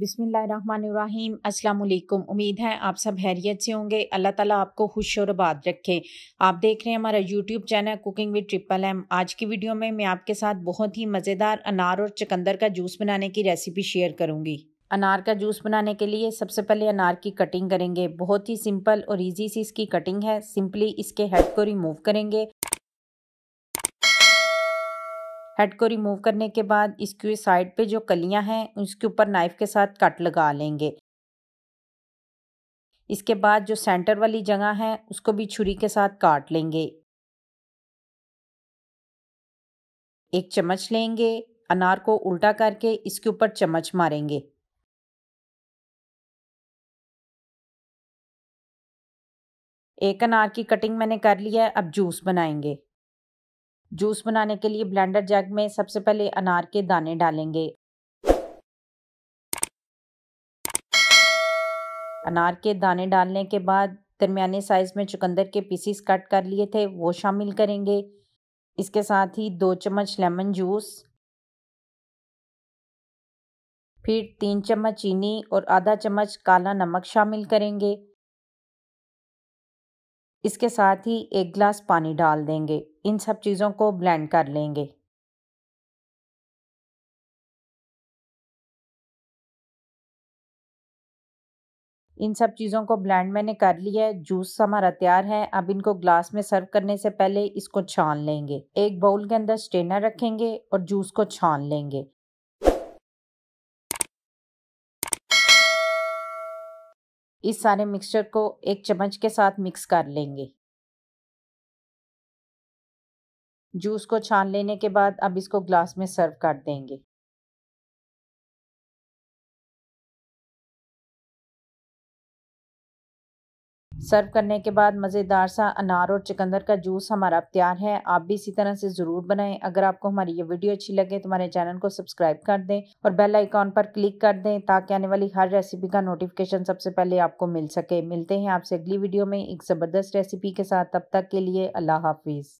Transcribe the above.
बिसमीम् अल्लाम उम्मीद है आप सब हैरियत से होंगे अल्लाह ताला आपको खुश और आबाद रखे आप देख रहे हैं हमारा YouTube channel cooking with triple M आज की वीडियो में मैं आपके साथ बहुत ही मज़ेदार अनार और चकंदर का जूस बनाने की रेसिपी शेयर करूँगी अनार का जूस बनाने के लिए सबसे पहले अनार की कटिंग करेंगे बहुत ही सिंपल और ईजी सी इसकी कटिंग है सिंपली इसके हेड को रिमूव करेंगे हेड को रिमूव करने के बाद इसके साइड पे जो कलियां हैं उसके ऊपर नाइफ़ के साथ कट लगा लेंगे इसके बाद जो सेंटर वाली जगह है उसको भी छुरी के साथ काट लेंगे एक चम्मच लेंगे अनार को उल्टा करके इसके ऊपर चम्मच मारेंगे एक अनार की कटिंग मैंने कर लिया है अब जूस बनाएंगे जूस बनाने के लिए ब्लेंडर जग में सबसे पहले अनार के दाने डालेंगे अनार के दाने डालने के बाद दरमियाने साइज़ में चुकंदर के पीसीस कट कर लिए थे वो शामिल करेंगे इसके साथ ही दो चम्मच लेमन जूस फिर तीन चम्मच चीनी और आधा चम्मच काला नमक शामिल करेंगे इसके साथ ही एक गिलास पानी डाल देंगे इन सब चीज़ों को ब्लेंड कर लेंगे इन सब चीज़ों को ब्लेंड मैंने कर लिया है जूस हमारा तैयार है अब इनको ग्लास में सर्व करने से पहले इसको छान लेंगे एक बाउल के अंदर स्ट्रेनर रखेंगे और जूस को छान लेंगे इस सारे मिक्सचर को एक चम्मच के साथ मिक्स कर लेंगे जूस को छान लेने के बाद अब इसको ग्लास में सर्व कर देंगे सर्व करने के बाद मज़ेदार सा अनार और चिकंदर का जूस हमारा तैयार है आप भी इसी तरह से ज़रूर बनाएं अगर आपको हमारी ये वीडियो अच्छी लगे तो हमारे चैनल को सब्सक्राइब कर दें और बेल आइकॉन पर क्लिक कर दें ताकि आने वाली हर रेसिपी का नोटिफिकेशन सबसे पहले आपको मिल सके मिलते हैं आपसे अगली वीडियो में एक ज़बरदस्त रेसिपी के साथ तब तक के लिए अल्लाह हाफिज़